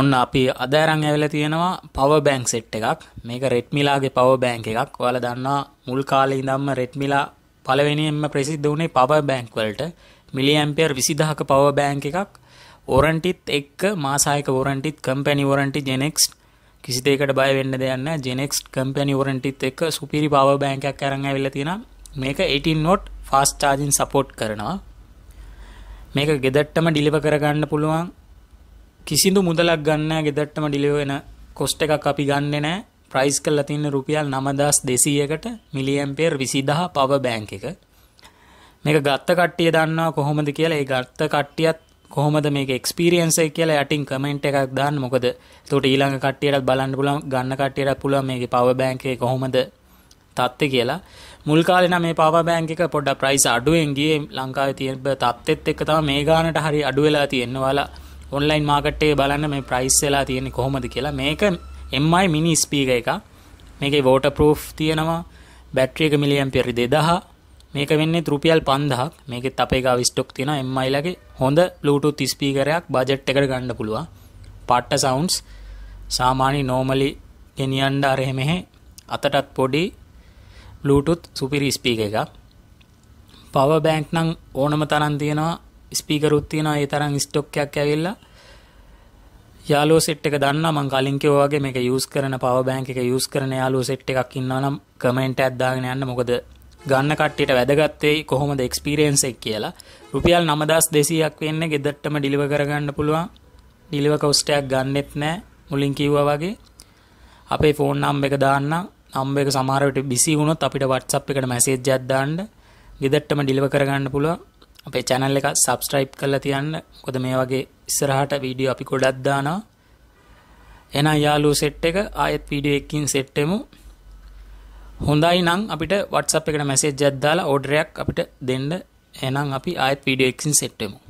ඔන්න අපි අදෑරං ඇවෙල තියෙනවා පව බැංක් සෙට් එකක් මේක රෙට්මිලාගේ පව බැංක එකක් ඔයාල දන්නා මුල් කාලේ ඉඳම්ම රෙට්මිලා පළවෙනියෙන්ම ප්‍රසිද්ධ වුණේ පව බැංක්වලට මිලියම්පියර් විසිදහක පව බැංක එකක් ඕරන්ටිත් එක්ක මාසායක වෝරන්ටිත් කම්පැනි වෝරන්ටි ජෙනෙක්ස් කිසි දෙයකට බය වෙන්න දෙයක් නැහැ ජෙනෙක්ස් කම්පැනි වෝරන්ටිත් එක්ක සුපිරි පව බැංකයක් අරන් ඇවිල්ලා තියෙනවා මේක 18 නොට් ෆාස්ට් චාර්ජින් සපෝට් කරනවා මේක ගෙදට්ටම ඩිලිව කරගන්න පුළුවන් කිසිදු මුදලක් ගන්න ගෙදට්ටම ඩිලිවෙන කොස්ට එකක් අපි ගන්න නෑ ප්‍රයිස් කල් තින්න රුපියල් නමදස් දෙසීයකට මිලියම්පේර් විසිදහ පව බෑංක එක මේක ගත්ත කට්ටිය දන්නවා කොහොමද කියලා ඒ ගත්ත කට්ටියත් කොහොමද මේක එක්ස්පිරියන්සේ කියලා යටින් කමෙන්ට් එකක් දාන්න මොකද තොට ඊළඟ කට්ටියටත් බලන්න පුළුවන් ගන්න කට්ටියටත් පුළුවන් මේක පව බෑංකේ කොහොමද තත්ත්වය කියලා මුල් කාලෙන මේ පව බෑංක එක පොඩ්ඩ ප්‍රයිස් අඩුවෙන්ගේ ලංකාව තියෙන තත්ත්ෙත් එක්ක තම මේ ගානට හරි අඩුවෙලා තියෙන්නවාලා ඔන්ලයින් මාකට්ටේ බලන්න මේ ප්‍රයිස් වෙලා තියෙන කොහොමද කියලා මේක එම්මයි මිනි ස්පීක එක මේක වෝට ප්‍රෝ් තියෙනවා බැට්‍රියක මිලියම් පෙරි දෙදහ මේක වෙන්නේ තෘපියල් පන්දහක් මේකෙත් අපේ එක විස්ටොක් තියෙන එම්මයිලගේ හොඳ ලුටු තිස්පීකරයක් බජට් එකට ගණ්ඩ පුළුවන් පට්ට සවන්ස් සාමානි නෝමලි ගෙනියන්ඩ අරහෙමෙහෙ අතටත් පොඩි ලුටුත් සුපිරි ස්පීක එක පව බෑන්ක් නං ඕනම තරන් තියෙනවා ස්පීකරුත් තියෙනවා ඒ තරම් ස්ටොක් එකක් ඇවිල්ලා යාලෝ සෙට් එක දන්න මං කලින් කිව්වා වගේ මේක යූස් කරන පවර් බැංක් එක යූස් කරන යාලෝ සෙට් එකක් ඉන්නවා නම් කමෙන්ට් එකක් දාගෙන යන්න මොකද ගන්න කට්ටියට වැදගත් වෙයි කොහොමද එක්ස්පීරියන්ස් එක කියලා රුපියල් 9200ක් වෙන්නේ ගෙදරටම ඩිලිවර් කරගන්න පුළුවන් ඩිලිවර් කෝස්ට් එකක් ගන්නෙත් නැහැ මුලින් කිව්වා වගේ අපේ ෆෝන් නම් එක දාන්න නම් එක සමහර විට බිසි වුණොත් අපිට WhatsApp එකට මැසේජ් එකක් දාන්න ගෙදරටම ඩිලිවර් කරගන්න පුළුවන් අපේ චැනල් එක සබස්ට්‍රයිප් කරලා තියන්න කොද මේ වගේ ඉස්සරහට වීඩියෝ අපි ගොඩක් දානවා එන යාලු සෙට් එක ආයෙත් වීඩියෝ එකකින් සෙට් වෙමු හොඳයි නම් අපිට WhatsApp එකට මැසේජ් එකක් දාලා ඕඩරයක් අපිට දෙන්න එහෙනම් අපි ආයෙත් වීඩියෝ එකකින් සෙට් වෙමු